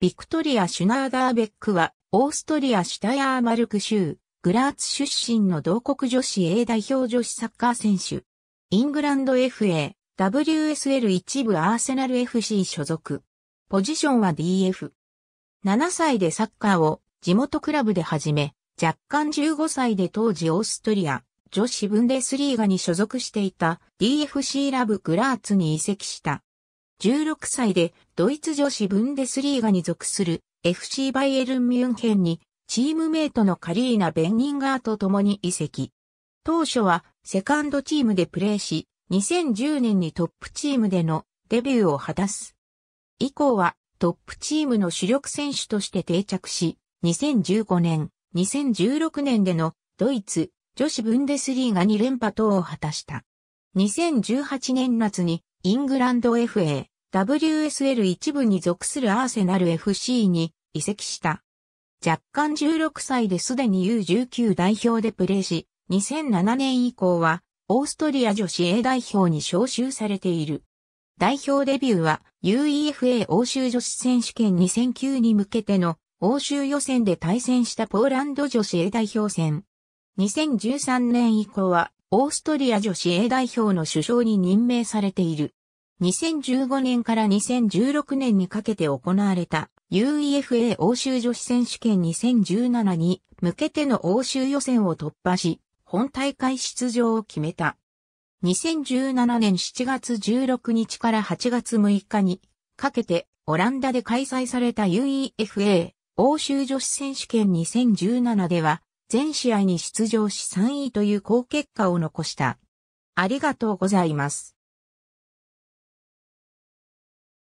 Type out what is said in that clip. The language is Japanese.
ビクトリア・シュナーダーベックは、オーストリア・シュタヤーマルク州、グラーツ出身の同国女子 A 代表女子サッカー選手。イングランド FA、WSL 一部アーセナル FC 所属。ポジションは DF。7歳でサッカーを地元クラブで始め、若干15歳で当時オーストリア、女子ブンデスリーガに所属していた DFC ラブグラーツに移籍した。16歳でドイツ女子ブンデスリーガに属する FC バイエルン・ミュンヘンにチームメイトのカリーナ・ベンニンガーと共に移籍。当初はセカンドチームでプレーし、2010年にトップチームでのデビューを果たす。以降はトップチームの主力選手として定着し、2015年、2016年でのドイツ女子ブンデスリーガ2連覇等を果たした。2018年夏にイングランド FA、WSL 一部に属するアーセナル FC に移籍した。若干16歳ですでに U19 代表でプレーし、2007年以降はオーストリア女子 A 代表に招集されている。代表デビューは UEFA 欧州女子選手権2009に向けての欧州予選で対戦したポーランド女子 A 代表戦。2013年以降はオーストリア女子 A 代表の首相に任命されている。2015年から2016年にかけて行われた UEFA 欧州女子選手権2017に向けての欧州予選を突破し、本大会出場を決めた。2017年7月16日から8月6日にかけてオランダで開催された UEFA 欧州女子選手権2017では全試合に出場し3位という好結果を残した。ありがとうございます。